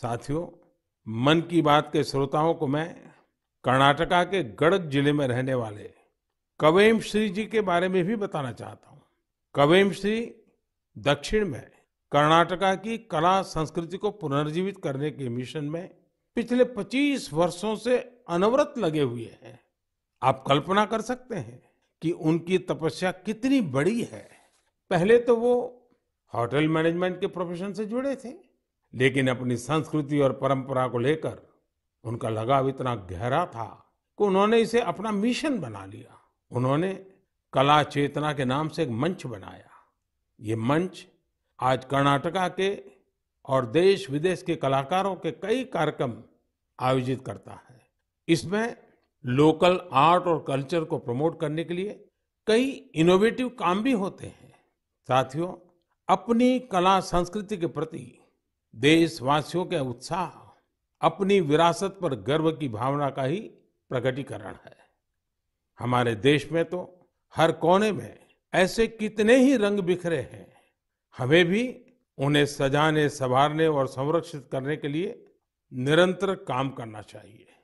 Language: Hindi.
साथियों मन की बात के श्रोताओं को मैं कर्नाटका के गड़क जिले में रहने वाले कवेम श्री जी के बारे में भी बताना चाहता हूँ कवेम श्री दक्षिण में कर्नाटका की कला संस्कृति को पुनर्जीवित करने के मिशन में पिछले 25 वर्षों से अनवरत लगे हुए हैं आप कल्पना कर सकते हैं कि उनकी तपस्या कितनी बड़ी है पहले तो वो होटल मैनेजमेंट के प्रोफेशन से जुड़े थे लेकिन अपनी संस्कृति और परंपरा को लेकर उनका लगाव इतना गहरा था कि उन्होंने इसे अपना मिशन बना लिया उन्होंने कला चेतना के नाम से एक मंच बनाया ये मंच आज कर्नाटका के और देश विदेश के कलाकारों के कई कार्यक्रम आयोजित करता है इसमें लोकल आर्ट और कल्चर को प्रमोट करने के लिए कई इनोवेटिव काम भी होते हैं साथियों अपनी कला संस्कृति के प्रति देशवासियों के उत्साह अपनी विरासत पर गर्व की भावना का ही प्रकटीकरण है हमारे देश में तो हर कोने में ऐसे कितने ही रंग बिखरे हैं हमें भी उन्हें सजाने संवारने और संरक्षित करने के लिए निरंतर काम करना चाहिए